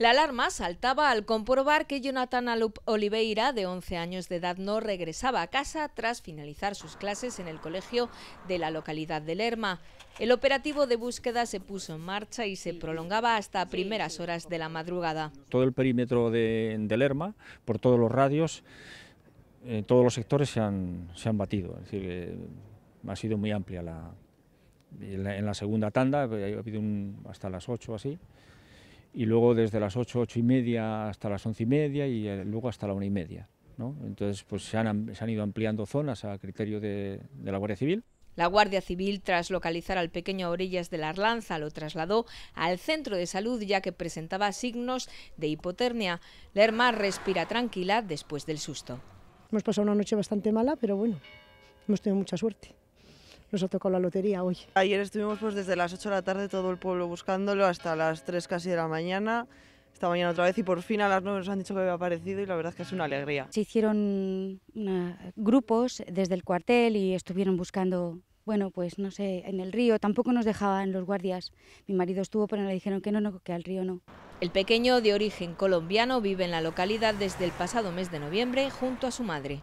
La alarma saltaba al comprobar que Jonathan Alup Oliveira, de 11 años de edad, no regresaba a casa tras finalizar sus clases en el colegio de la localidad de Lerma. El operativo de búsqueda se puso en marcha y se prolongaba hasta primeras horas de la madrugada. Todo el perímetro de, Lerma, por todos los radios, eh, todos los sectores se han, batido. Es decir, eh, ha sido muy amplia la, en la, segunda tanda, eh, ha habido hasta las 8 así y luego desde las 8, 8 y media hasta las 11 y media y eh, luego hasta la 1 y media. ¿no? Entonces pues se han, ido ampliando zonas a criterio de, de la Guardia Civil. La Guardia Civil, tras localizar al pequeño a orillas de la Arlanza, lo trasladó al centro de salud ya que presentaba signos de hipotermia. Lerma respira tranquila después del susto. Hemos pasado una noche bastante mala, pero bueno, hemos tenido mucha suerte nos ha la lotería hoy. Ayer estuvimos pues desde las 8 de la tarde todo el pueblo buscándolo hasta las 3 casi de la mañana. Esta mañana otra vez y por fin a las 9 nos han dicho que había aparecido y la verdad es que es una alegría. Se hicieron grupos desde el cuartel y estuvieron buscando bueno, pues no sé, en el río, tampoco nos dejaban los guardias. Mi marido estuvo, pero le dijeron que no, no, que al río no. El pequeño de origen colombiano vive en la localidad desde el pasado mes de noviembre junto a su madre.